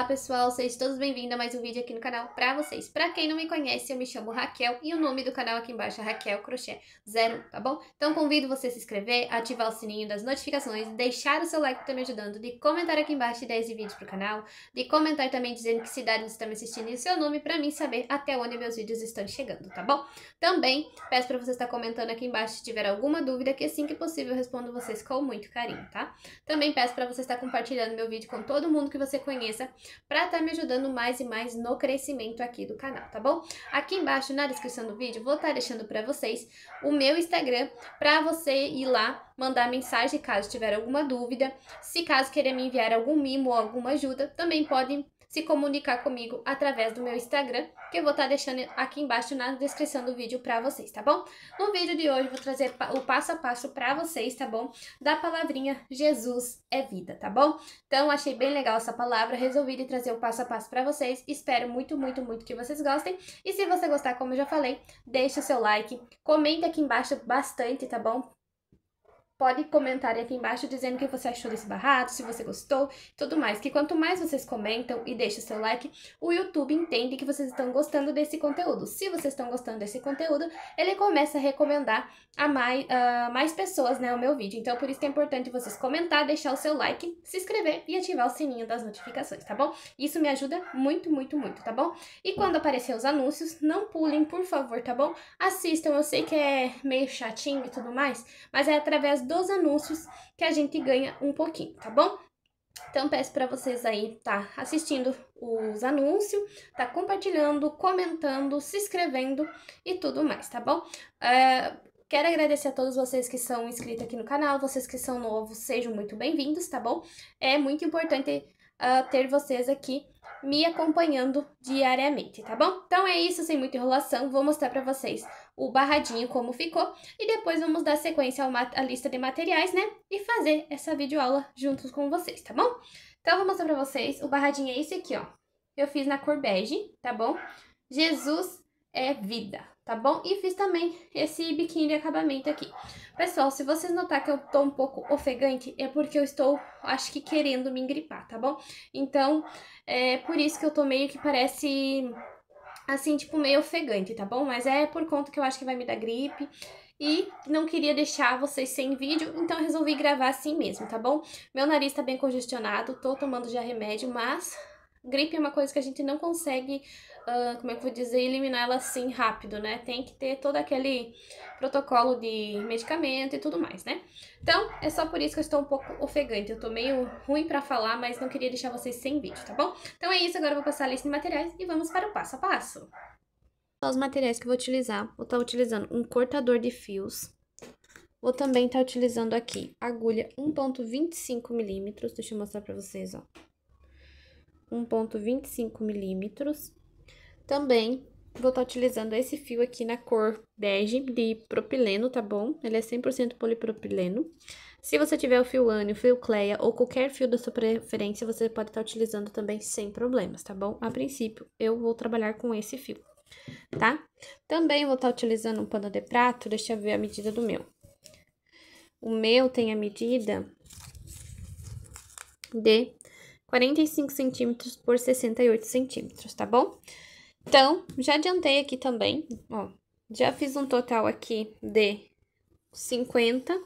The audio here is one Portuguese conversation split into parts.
Olá pessoal, sejam todos bem-vindos a mais um vídeo aqui no canal pra vocês. Pra quem não me conhece, eu me chamo Raquel e o nome do canal aqui embaixo é Raquel Crochê 01, tá bom? Então convido você a se inscrever, ativar o sininho das notificações, deixar o seu like que tá me ajudando, de comentar aqui embaixo ideias de pro canal, de comentar também dizendo que cidade você está me assistindo e o seu nome pra mim saber até onde meus vídeos estão chegando, tá bom? Também peço pra você estar comentando aqui embaixo se tiver alguma dúvida que assim que possível eu respondo vocês com muito carinho, tá? Também peço pra você estar compartilhando meu vídeo com todo mundo que você conheça para estar tá me ajudando mais e mais no crescimento aqui do canal, tá bom? Aqui embaixo na descrição do vídeo vou estar tá deixando para vocês o meu Instagram para você ir lá mandar mensagem caso tiver alguma dúvida. Se caso querer me enviar algum mimo ou alguma ajuda, também podem se comunicar comigo através do meu Instagram, que eu vou estar tá deixando aqui embaixo na descrição do vídeo para vocês, tá bom? No vídeo de hoje vou trazer o passo a passo para vocês, tá bom? Da palavrinha Jesus é vida, tá bom? Então, achei bem legal essa palavra, resolvi trazer o passo a passo para vocês. Espero muito, muito, muito que vocês gostem. E se você gostar, como eu já falei, deixa o seu like, comenta aqui embaixo bastante, tá bom? pode comentar aqui embaixo dizendo o que você achou desse barrado, se você gostou, tudo mais. Que quanto mais vocês comentam e deixam seu like, o YouTube entende que vocês estão gostando desse conteúdo. Se vocês estão gostando desse conteúdo, ele começa a recomendar a mais, uh, mais pessoas né, o meu vídeo. Então, por isso que é importante vocês comentar, deixar o seu like, se inscrever e ativar o sininho das notificações, tá bom? Isso me ajuda muito, muito, muito, tá bom? E quando aparecer os anúncios, não pulem, por favor, tá bom? Assistam, eu sei que é meio chatinho e tudo mais, mas é através dos anúncios que a gente ganha um pouquinho, tá bom? Então, peço para vocês aí tá assistindo os anúncios, tá compartilhando, comentando, se inscrevendo e tudo mais, tá bom? É, quero agradecer a todos vocês que são inscritos aqui no canal, vocês que são novos, sejam muito bem-vindos, tá bom? É muito importante uh, ter vocês aqui me acompanhando diariamente, tá bom? Então é isso, sem muita enrolação, vou mostrar para vocês o barradinho como ficou e depois vamos dar sequência à lista de materiais, né? E fazer essa videoaula juntos com vocês, tá bom? Então, eu vou mostrar pra vocês, o barradinho é esse aqui, ó. Eu fiz na cor bege, tá bom? Jesus é vida, tá bom? E fiz também esse biquinho de acabamento aqui. Pessoal, se vocês notar que eu tô um pouco ofegante, é porque eu estou, acho que, querendo me engripar, tá bom? Então, é por isso que eu tô meio que parece assim, tipo, meio ofegante, tá bom? Mas é por conta que eu acho que vai me dar gripe. E não queria deixar vocês sem vídeo, então resolvi gravar assim mesmo, tá bom? Meu nariz tá bem congestionado, tô tomando já remédio, mas Gripe é uma coisa que a gente não consegue, uh, como é que eu vou dizer, eliminar ela assim rápido, né? Tem que ter todo aquele protocolo de medicamento e tudo mais, né? Então, é só por isso que eu estou um pouco ofegante. Eu tô meio ruim para falar, mas não queria deixar vocês sem vídeo, tá bom? Então é isso, agora eu vou passar a lista de materiais e vamos para o passo a passo. os materiais que eu vou utilizar. Vou estar tá utilizando um cortador de fios. Vou também estar tá utilizando aqui agulha 1.25 milímetros. Deixa eu mostrar para vocês, ó. 1.25 milímetros. Também vou estar tá utilizando esse fio aqui na cor bege de propileno, tá bom? Ele é 100% polipropileno. Se você tiver o fio ânion, fio cleia ou qualquer fio da sua preferência, você pode estar tá utilizando também sem problemas, tá bom? A princípio, eu vou trabalhar com esse fio, tá? Também vou estar tá utilizando um pano de prato, deixa eu ver a medida do meu. O meu tem a medida de 45 centímetros por 68 centímetros, tá bom? Então, já adiantei aqui também, ó, já fiz um total aqui de 50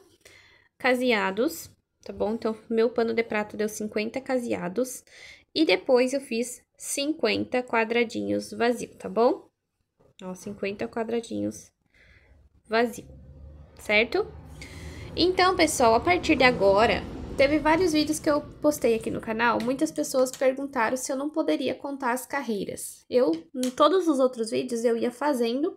caseados, tá bom? Então, meu pano de prato deu 50 caseados e depois eu fiz 50 quadradinhos vazio, tá bom? Ó, 50 quadradinhos vazio, certo? Então, pessoal, a partir de agora, Teve vários vídeos que eu postei aqui no canal, muitas pessoas perguntaram se eu não poderia contar as carreiras. Eu, em todos os outros vídeos, eu ia fazendo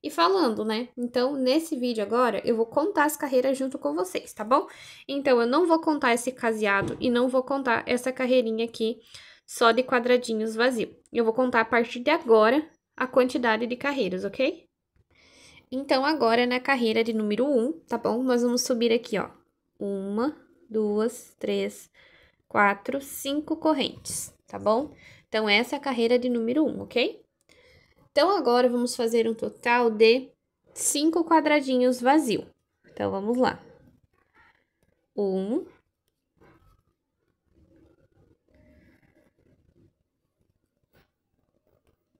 e falando, né? Então, nesse vídeo agora, eu vou contar as carreiras junto com vocês, tá bom? Então, eu não vou contar esse caseado e não vou contar essa carreirinha aqui só de quadradinhos vazio. Eu vou contar a partir de agora a quantidade de carreiras, ok? Então, agora, é na carreira de número 1, um, tá bom? Nós vamos subir aqui, ó. Uma, duas, três, quatro, cinco correntes, tá bom? Então, essa é a carreira de número um, ok? Então, agora vamos fazer um total de cinco quadradinhos vazio. Então, vamos lá. Um.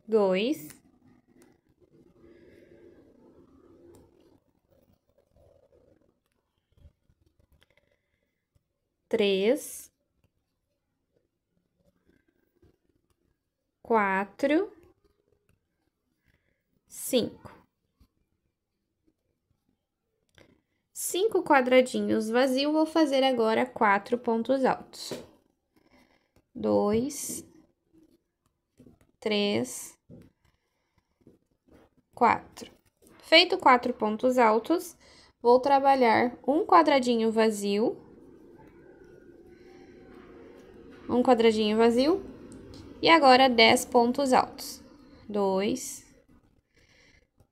Dois. três, quatro, cinco. Cinco quadradinhos vazios, vou fazer agora quatro pontos altos. Dois, três, quatro. Feito quatro pontos altos, vou trabalhar um quadradinho vazio um quadradinho vazio. E agora, 10 pontos altos. 2,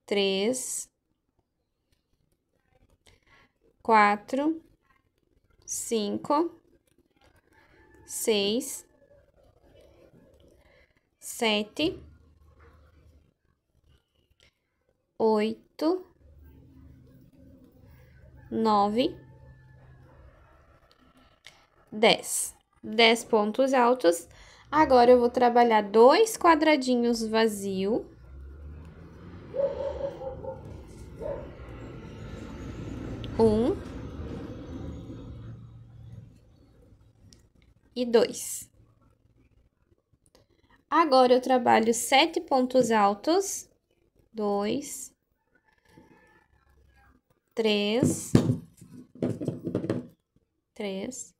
3, 4, 5, 6, 7, 8, 9, 10. 10 pontos altos. Agora, eu vou trabalhar dois quadradinhos vazio. Um. E dois. Agora, eu trabalho sete pontos altos. Dois. Três. Três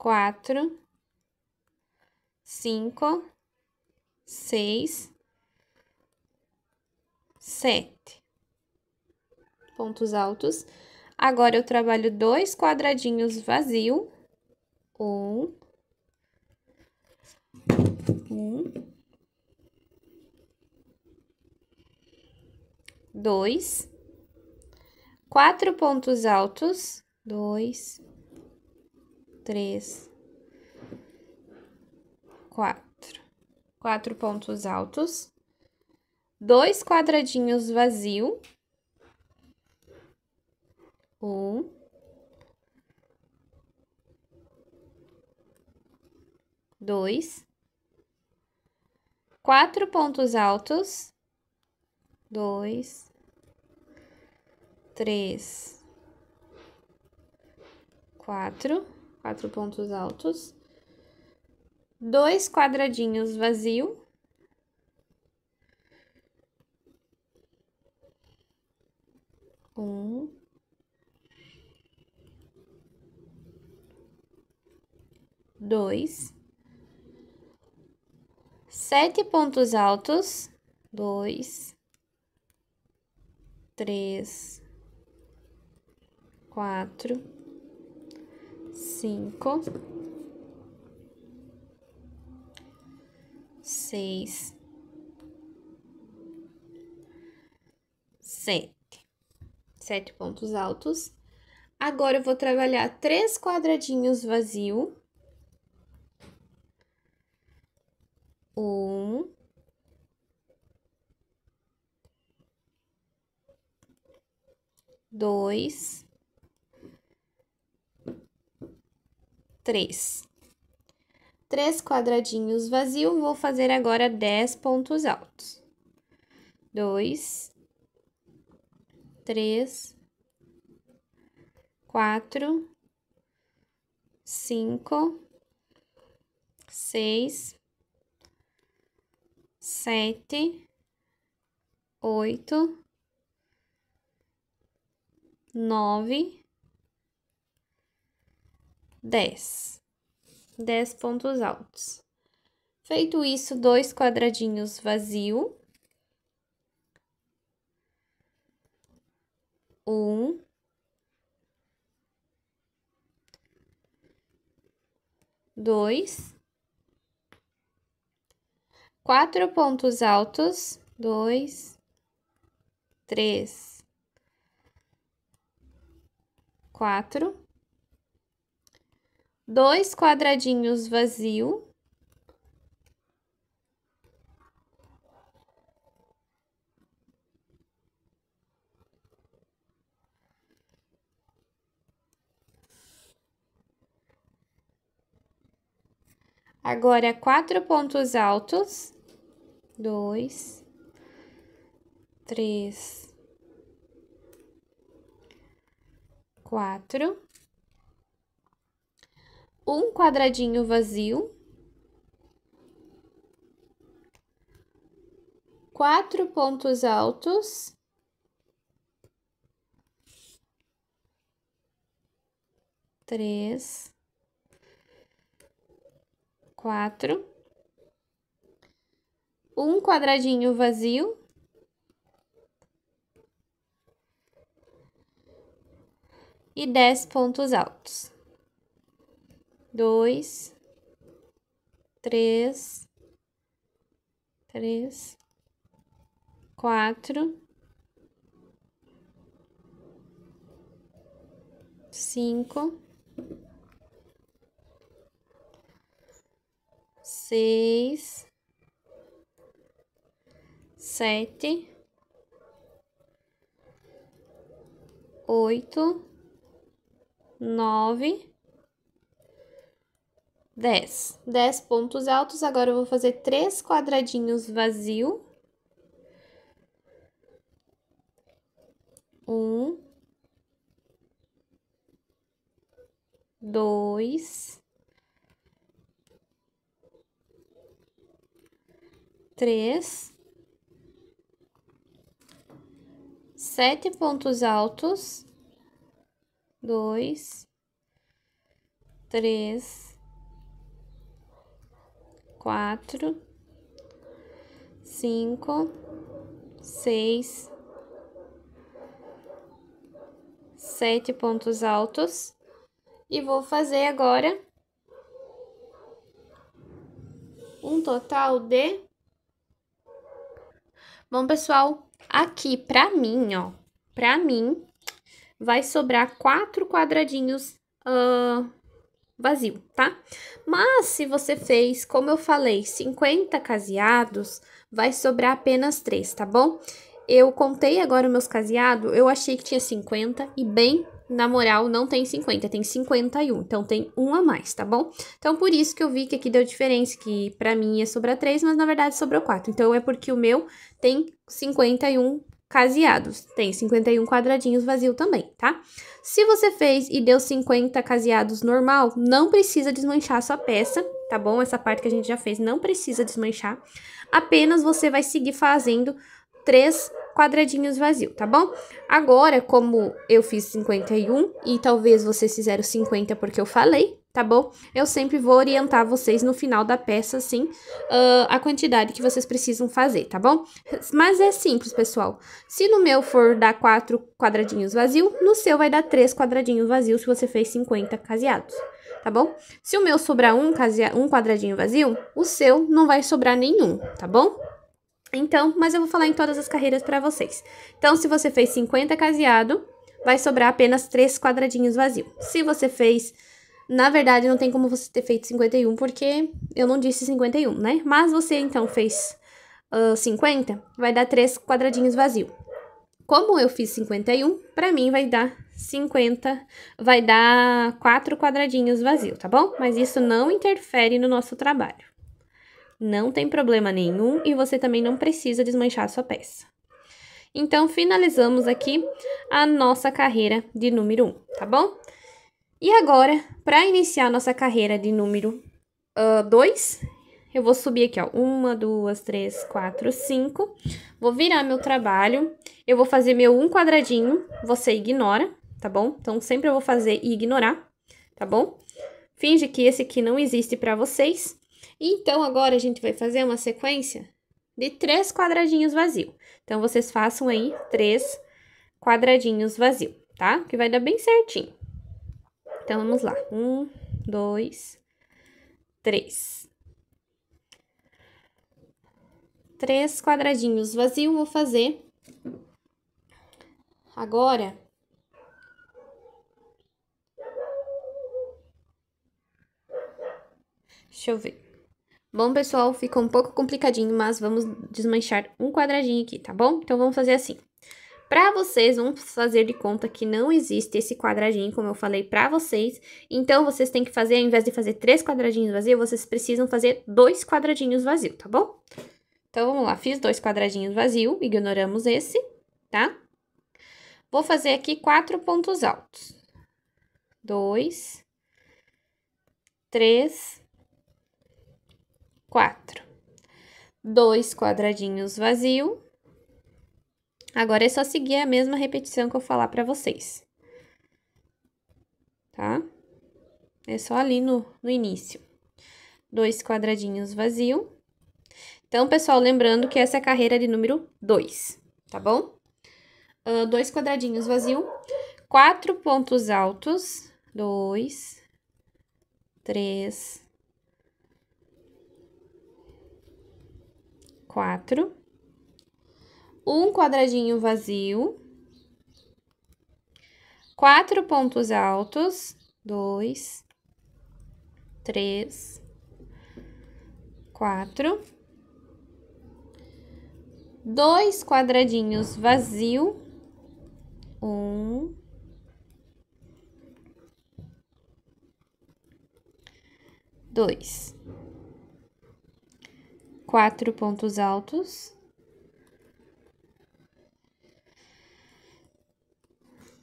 quatro, cinco, seis, sete pontos altos. Agora, eu trabalho dois quadradinhos vazio. Um. Um. Dois. Quatro pontos altos. Dois três, quatro. Quatro pontos altos, dois quadradinhos vazio, um, dois, quatro pontos altos, dois, três, quatro quatro pontos altos, dois quadradinhos vazio, um, dois, sete pontos altos, dois, três, quatro cinco, seis, sete. Sete pontos altos. Agora, eu vou trabalhar três quadradinhos vazio. Um. Dois. 3. Três quadradinhos vazios, vou fazer agora 10 pontos altos. 2, 3, 4, 5, 6, 7, 8, 9, 10. 10 pontos altos. Feito isso, dois quadradinhos vazio. Um. Dois. Quatro pontos altos. Dois. Três. Quatro dois quadradinhos vazio. Agora, quatro pontos altos. Dois, três, quatro um quadradinho vazio, quatro pontos altos, três, quatro, um quadradinho vazio, e dez pontos altos dois, três, três, quatro, cinco, seis, sete, oito, nove. 10. 10 pontos altos, agora eu vou fazer três quadradinhos vazio. Um, dois, três, sete pontos altos, dois, três, quatro, cinco, seis, sete pontos altos e vou fazer agora um total de. Bom, pessoal, aqui pra mim, ó, pra mim, vai sobrar quatro quadradinhos. Uh, vazio, tá? Mas se você fez, como eu falei, 50 caseados, vai sobrar apenas 3, tá bom? Eu contei agora meus caseados, eu achei que tinha 50 e bem na moral não tem 50, tem 51, então tem um a mais, tá bom? Então por isso que eu vi que aqui deu diferença, que para mim ia sobrar 3, mas na verdade sobrou 4. Então é porque o meu tem 51 caseados. Tem 51 quadradinhos vazio também, tá? Se você fez e deu 50 caseados normal, não precisa desmanchar a sua peça, tá bom? Essa parte que a gente já fez não precisa desmanchar. Apenas você vai seguir fazendo três quadradinhos vazio, tá bom? Agora, como eu fiz 51 e talvez vocês fizeram 50 porque eu falei, tá bom? Eu sempre vou orientar vocês no final da peça, assim, uh, a quantidade que vocês precisam fazer, tá bom? Mas é simples, pessoal. Se no meu for dar quatro quadradinhos vazios, no seu vai dar três quadradinhos vazios se você fez 50 caseados, tá bom? Se o meu sobrar um, case um quadradinho vazio, o seu não vai sobrar nenhum, tá bom? Então, mas eu vou falar em todas as carreiras para vocês. Então, se você fez 50 caseado, vai sobrar apenas três quadradinhos vazios. Se você fez na verdade, não tem como você ter feito 51, porque eu não disse 51, né? Mas você, então, fez uh, 50, vai dar 3 quadradinhos vazio. Como eu fiz 51, para mim vai dar 50, vai dar 4 quadradinhos vazio, tá bom? Mas isso não interfere no nosso trabalho. Não tem problema nenhum e você também não precisa desmanchar a sua peça. Então, finalizamos aqui a nossa carreira de número 1, tá bom? E agora, para iniciar nossa carreira de número 2, uh, eu vou subir aqui, ó, uma, duas, três, quatro, cinco. Vou virar meu trabalho, eu vou fazer meu um quadradinho, você ignora, tá bom? Então, sempre eu vou fazer e ignorar, tá bom? Finge que esse aqui não existe para vocês. Então, agora a gente vai fazer uma sequência de três quadradinhos vazios. Então, vocês façam aí três quadradinhos vazios, tá? Que vai dar bem certinho. Então, vamos lá. Um, dois, três. Três quadradinhos vazios, vou fazer. Agora, Deixa eu ver. Bom, pessoal, ficou um pouco complicadinho, mas vamos desmanchar um quadradinho aqui, tá bom? Então, vamos fazer assim para vocês, vamos fazer de conta que não existe esse quadradinho, como eu falei para vocês. Então, vocês têm que fazer, ao invés de fazer três quadradinhos vazios, vocês precisam fazer dois quadradinhos vazios, tá bom? Então, vamos lá, fiz dois quadradinhos vazios, ignoramos esse, tá? Vou fazer aqui quatro pontos altos. Dois, três, quatro. Dois quadradinhos vazios Agora é só seguir a mesma repetição que eu falar para vocês. Tá? É só ali no, no início. Dois quadradinhos vazio. Então, pessoal, lembrando que essa é a carreira de número 2, tá bom? Uh, dois quadradinhos vazio. Quatro pontos altos. Dois. Três. Quatro um quadradinho vazio, quatro pontos altos, dois, três, quatro, dois quadradinhos vazio, um, dois, quatro pontos altos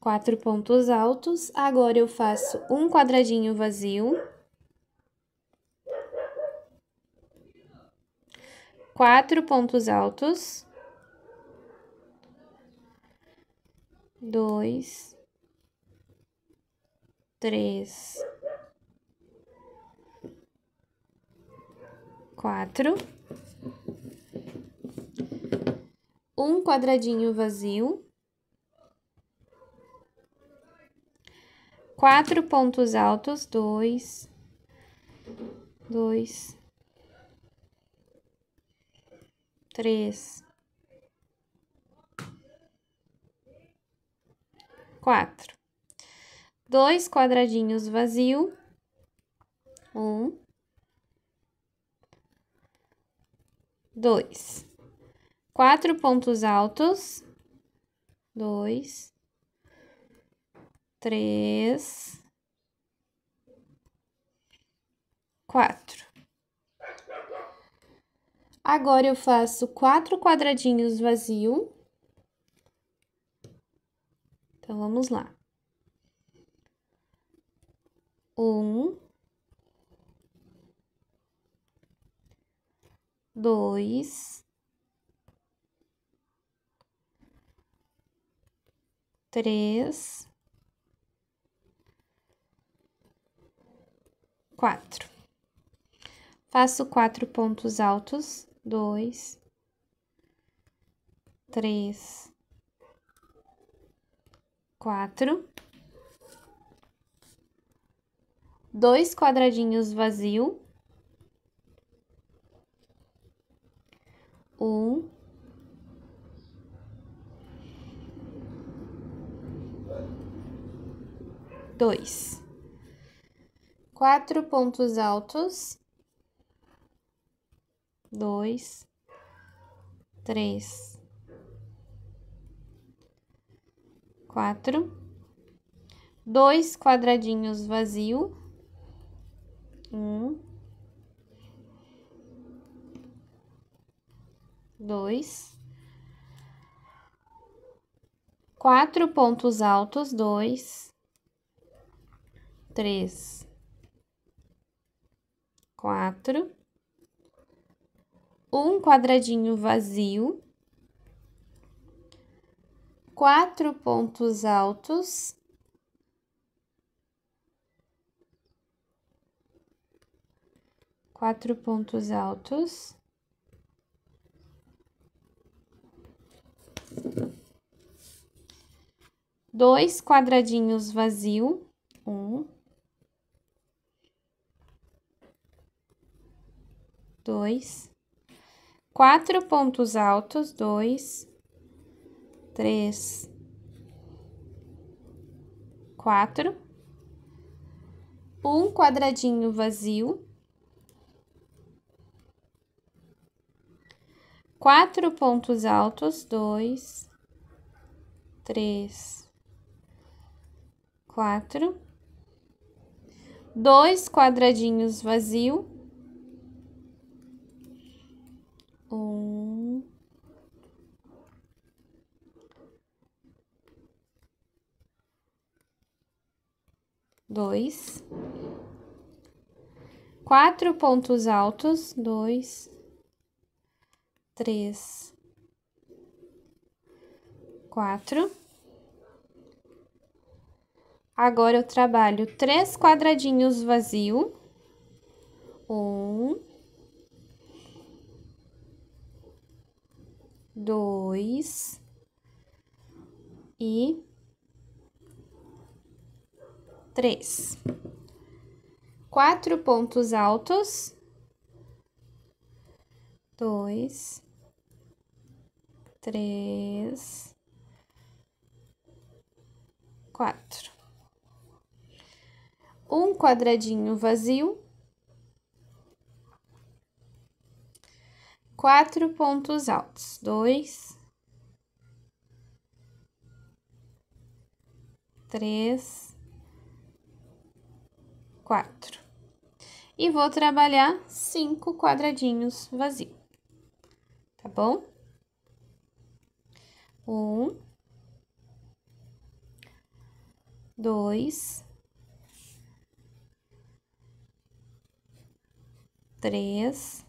quatro pontos altos. Agora eu faço um quadradinho vazio. Quatro pontos altos. Dois. Três. Quatro. Um quadradinho vazio. quatro pontos altos, dois, dois, três, quatro, dois quadradinhos vazio, um, dois, quatro pontos altos, dois, três, quatro. Agora eu faço quatro quadradinhos vazio. Então, vamos lá. Um, dois, três, quatro Faço quatro pontos altos, dois, três, quatro, dois quadradinhos vazio, um, dois quatro pontos altos, dois, três, quatro, dois quadradinhos vazio, um, dois, quatro pontos altos, dois, três, quatro, um quadradinho vazio, quatro pontos altos, quatro pontos altos. Dois quadradinhos vazio, um, dois, quatro pontos altos, dois, três, quatro, um quadradinho vazio, quatro pontos altos, dois, três, quatro, dois quadradinhos vazio um dois quatro pontos altos dois três quatro agora eu trabalho três quadradinhos vazio um dois e três. Quatro pontos altos, dois, três, quatro. Um quadradinho vazio. quatro pontos altos. Dois, três, quatro. E vou trabalhar cinco quadradinhos vazios, tá bom? Um, dois, três,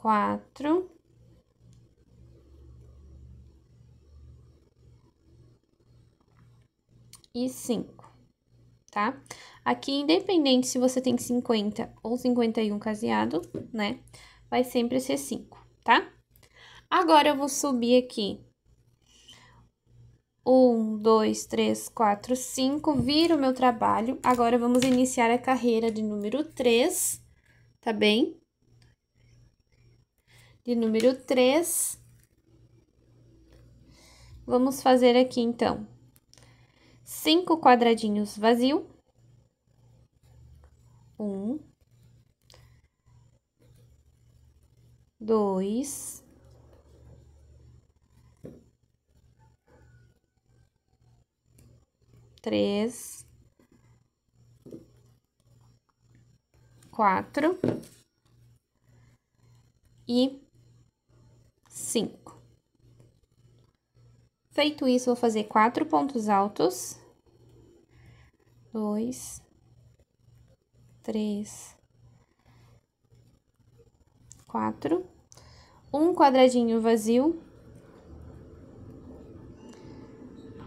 quatro, e cinco, tá? Aqui, independente se você tem 50 ou 51 caseado, né? Vai sempre ser 5, tá? Agora, eu vou subir aqui. 1, 2, 3, 4, 5. Viro o meu trabalho. Agora, vamos iniciar a carreira de número 3, tá bem? tá bem? de número 3. Vamos fazer aqui, então, cinco quadradinhos vazio. Um, dois, três, quatro e Cinco. Feito isso, vou fazer quatro pontos altos. Dois, três, quatro. Um quadradinho vazio.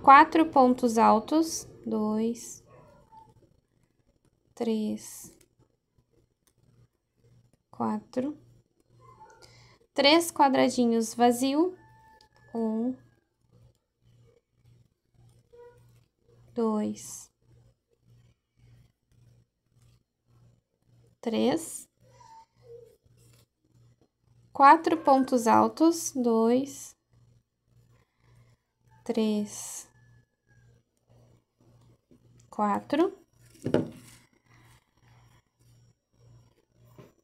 Quatro pontos altos. Dois, três, quatro três quadradinhos vazio. Um, dois, três, quatro pontos altos, dois, três, quatro,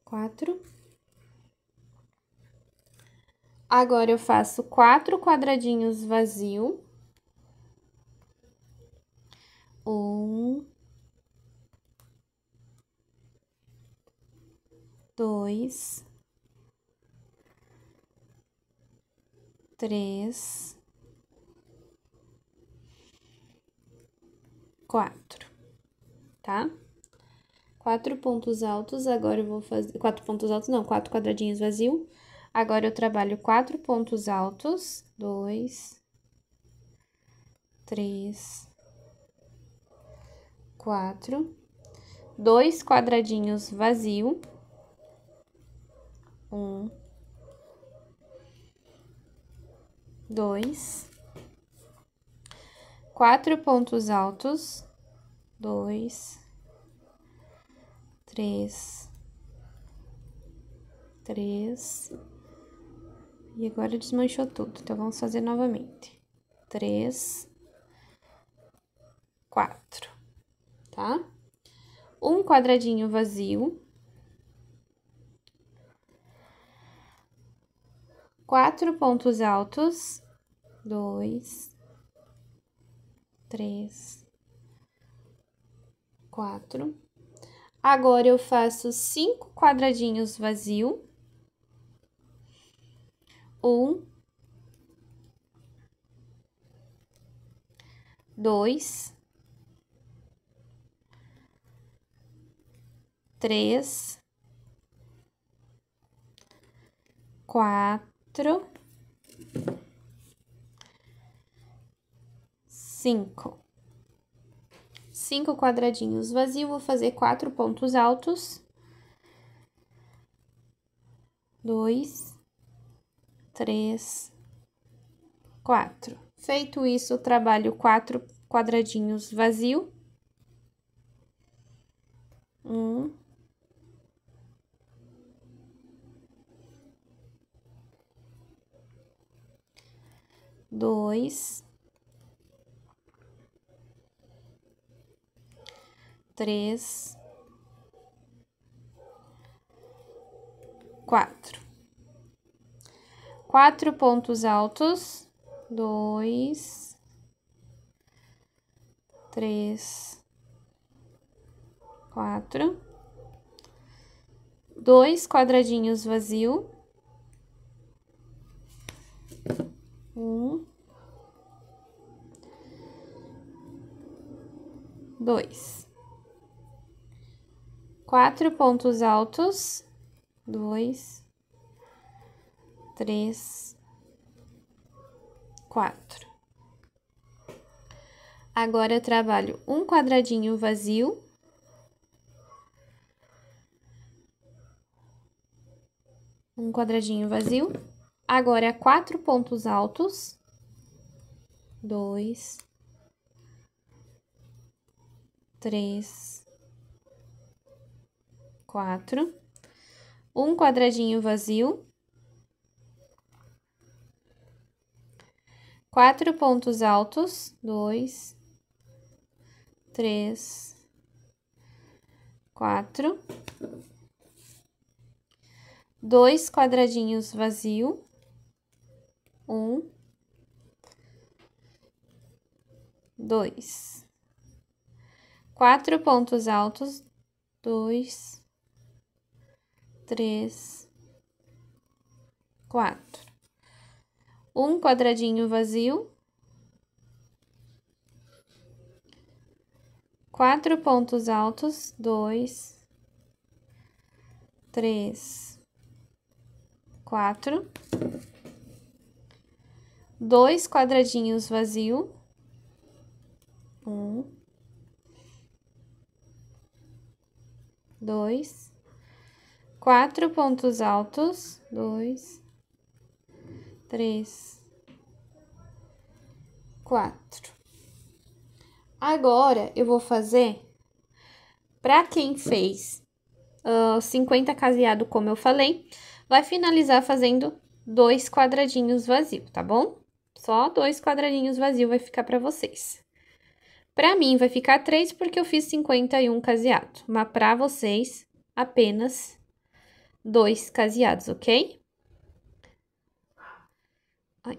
quatro Agora eu faço quatro quadradinhos vazio. Um, dois, três, quatro, tá? Quatro pontos altos, agora eu vou fazer. Quatro pontos altos, não, quatro quadradinhos vazio Agora, eu trabalho quatro pontos altos. Dois, três, quatro. Dois quadradinhos vazio. Um. Dois. Quatro pontos altos. Dois. Três. Três e agora desmanchou tudo, então vamos fazer novamente. Três, quatro, tá? Um quadradinho vazio. Quatro pontos altos. Dois, três, quatro. Agora, eu faço cinco quadradinhos vazio um, dois, três, quatro, cinco. Cinco quadradinhos vazios, vou fazer quatro pontos altos. Dois, três, quatro. Feito isso, trabalho quatro quadradinhos vazio. Um. Dois. Três. Quatro quatro pontos altos, dois, três, quatro, dois quadradinhos vazio, um, dois, quatro pontos altos, dois, três, quatro. Agora, eu trabalho um quadradinho vazio. Um quadradinho vazio. Agora, é quatro pontos altos. Dois. Três. Quatro. Um quadradinho vazio. quatro pontos altos, dois, três, quatro, dois quadradinhos vazio, um, dois, quatro pontos altos, dois, três, quatro um quadradinho vazio, quatro pontos altos, dois, três, quatro, dois quadradinhos vazio, um, dois, quatro pontos altos, dois, três, quatro. Agora, eu vou fazer, para quem fez uh, 50 caseado, como eu falei, vai finalizar fazendo dois quadradinhos vazios, tá bom? Só dois quadradinhos vazios vai ficar para vocês. Para mim, vai ficar três, porque eu fiz 51 caseado, mas para vocês, apenas dois caseados, ok? Ai.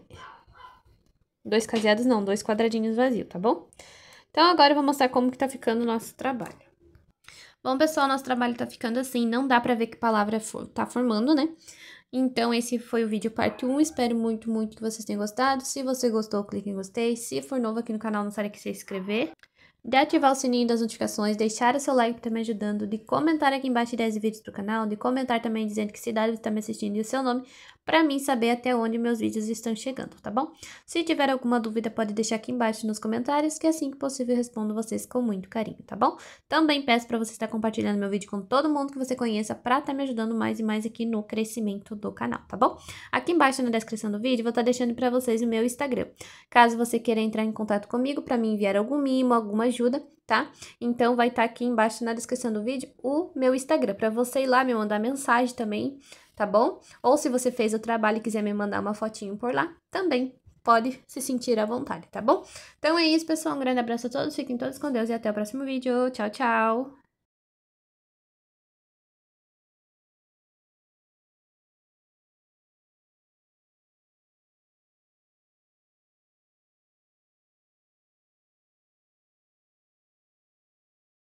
Dois caseados não, dois quadradinhos vazios, tá bom? Então, agora eu vou mostrar como que tá ficando o nosso trabalho. Bom, pessoal, nosso trabalho tá ficando assim, não dá pra ver que palavra for, tá formando, né? Então, esse foi o vídeo parte 1, espero muito, muito que vocês tenham gostado. Se você gostou, clique em gostei. Se for novo aqui no canal, não sabe que se inscrever de ativar o sininho das notificações, deixar o seu like que tá me ajudando, de comentar aqui embaixo ideias e vídeos pro canal, de comentar também dizendo que cidade você tá me assistindo e o seu nome, para mim saber até onde meus vídeos estão chegando, tá bom? Se tiver alguma dúvida, pode deixar aqui embaixo nos comentários, que é assim que possível eu respondo vocês com muito carinho, tá bom? Também peço para você estar compartilhando meu vídeo com todo mundo que você conheça, para estar tá me ajudando mais e mais aqui no crescimento do canal, tá bom? Aqui embaixo na descrição do vídeo, vou estar tá deixando para vocês o meu Instagram. Caso você queira entrar em contato comigo para me enviar algum mimo, alguma ajuda, tá? Então vai estar tá aqui embaixo na descrição do vídeo o meu Instagram, para você ir lá me mandar mensagem também, tá bom? Ou se você fez o trabalho e quiser me mandar uma fotinho por lá, também pode se sentir à vontade, tá bom? Então é isso, pessoal. Um grande abraço a todos, fiquem todos com Deus e até o próximo vídeo. Tchau, tchau!